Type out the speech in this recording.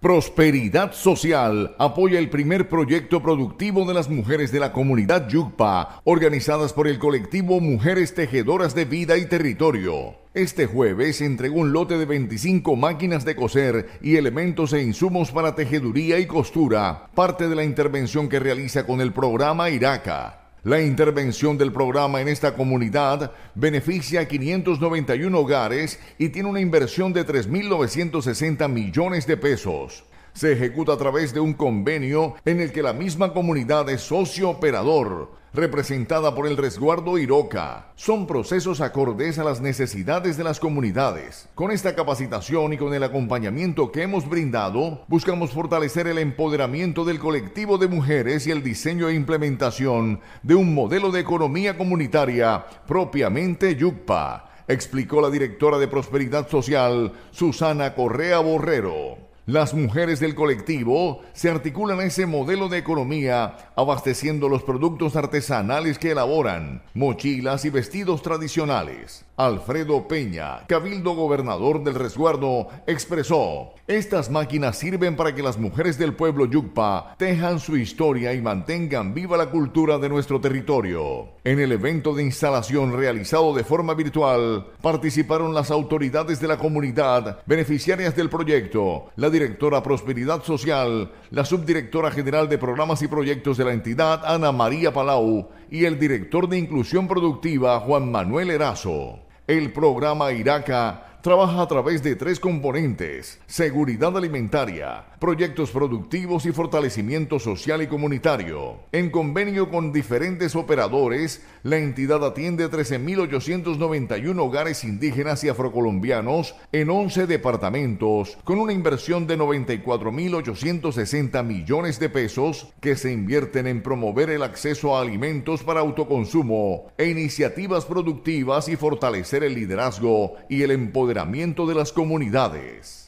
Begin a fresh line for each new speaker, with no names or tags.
Prosperidad Social apoya el primer proyecto productivo de las mujeres de la comunidad Yucpa, organizadas por el colectivo Mujeres Tejedoras de Vida y Territorio. Este jueves entregó un lote de 25 máquinas de coser y elementos e insumos para tejeduría y costura, parte de la intervención que realiza con el programa Iraca. La intervención del programa en esta comunidad beneficia a 591 hogares y tiene una inversión de 3.960 millones de pesos se ejecuta a través de un convenio en el que la misma comunidad es socio operador, representada por el resguardo Iroca. Son procesos acordes a las necesidades de las comunidades. Con esta capacitación y con el acompañamiento que hemos brindado, buscamos fortalecer el empoderamiento del colectivo de mujeres y el diseño e implementación de un modelo de economía comunitaria propiamente yucpa explicó la directora de Prosperidad Social, Susana Correa Borrero. Las mujeres del colectivo se articulan a ese modelo de economía abasteciendo los productos artesanales que elaboran, mochilas y vestidos tradicionales. Alfredo Peña, cabildo gobernador del resguardo, expresó, estas máquinas sirven para que las mujeres del pueblo Yucpa tejan su historia y mantengan viva la cultura de nuestro territorio. En el evento de instalación realizado de forma virtual, participaron las autoridades de la comunidad, beneficiarias del proyecto, la directora Prosperidad Social, la subdirectora general de programas y proyectos de la entidad, Ana María Palau, y el director de Inclusión Productiva, Juan Manuel Erazo el programa Iraca trabaja a través de tres componentes, seguridad alimentaria, proyectos productivos y fortalecimiento social y comunitario. En convenio con diferentes operadores, la entidad atiende 13.891 hogares indígenas y afrocolombianos en 11 departamentos, con una inversión de 94.860 millones de pesos que se invierten en promover el acceso a alimentos para autoconsumo e iniciativas productivas y fortalecer el liderazgo y el empoderamiento de las comunidades.